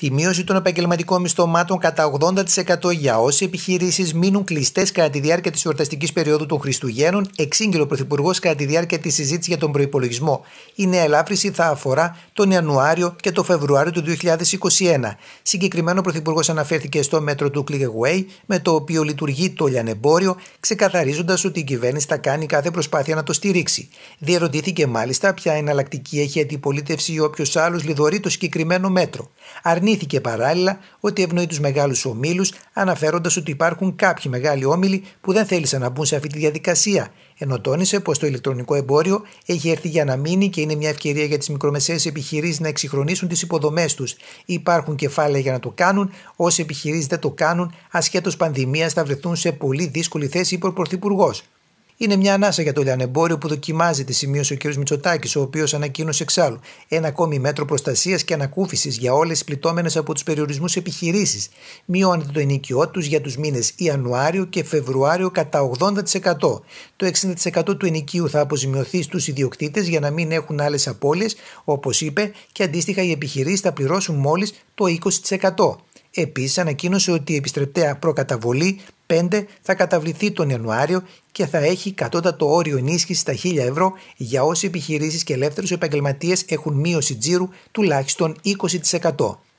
Τη μείωση των επαγγελματικών μισθωμάτων κατά 80% για όσοι επιχειρήσεις μείνουν κλειστές κατά τη διάρκεια της εορταστικής περίοδου των Χριστουγέννων, εξήγηλε ο Πρωθυπουργός κατά τη διάρκεια της συζήτησης για τον προπολογισμό. Η νέα ελάφρυση θα αφορά τον Ιανουάριο και τον Φεβρουάριο του 2021. Συγκεκριμένο, ο Πρωθυπουργός αναφέρθηκε στο μέτρο του Click Away, με το οποίο λειτουργεί το λιανεμπόριο, ξεκαθαρίζοντας ότι η κυβέρνηση θα κάνει κάθε προσπάθεια να το στηρίξει. Διερωτήθηκε μάλιστα ποια εναλλακτική έχει αντιπολίτευση ή όποιος άλλος λιδωρεί το συγκεκριμένο μέτρο. Αρνήθηκε παράλληλα ότι ευνοεί τους μεγάλους ομίλους, αναφέροντας ότι υπάρχουν κάποιοι μεγάλοι όμιλοι που δεν θέλησαν να μπουν σε αυτή τη διαδικασία, ενώ τόνισε πως το ηλεκτρονικό εμπόριο έχει έρθει για να μείνει και είναι μια ευκαιρία για τις μικρομεσαίες επιχειρήσεις να εξυγχρονίσουν τις υποδομές τους. Υπάρχουν κεφάλαια για να το κάνουν, όσοι επιχειρήσεις δεν το κάνουν, ασχέτως πανδημίας θα βρεθούν σε πολύ δύσκολη θέση, είπε ο Πρωθυπουργός. Είναι μια ανάσα για το λιανεμπόριο που δοκιμάζει, τη σημείωσε ο κ. Μητσοτάκης, ο οποίος ανακοίνωσε εξάλλου ένα ακόμη μέτρο προστασίας και ανακούφισης για όλες τις πληττόμενες από τους περιορισμούς επιχειρήσεις. Μειώνεται το ενοικιό τους για τους μήνες Ιανουάριο και Φεβρουάριο κατά 80%. Το 60% του ενοικίου θα αποζημιωθεί στους ιδιοκτήτες για να μην έχουν άλλες απώλειες, όπως είπε, και αντίστοιχα οι επιχειρήσεις θα πληρώσουν μόλις το 20%. Επίσης, ανακοίνωσε ότι η επιστρεπτέα προκαταβολή 5 θα καταβληθεί τον Ιανουάριο και θα έχει κατώτατο όριο ενίσχυσης στα 1000 ευρώ για όσοι επιχειρήσεις και ελεύθερους επαγγελματίες έχουν μείωση τζίρου τουλάχιστον 20%.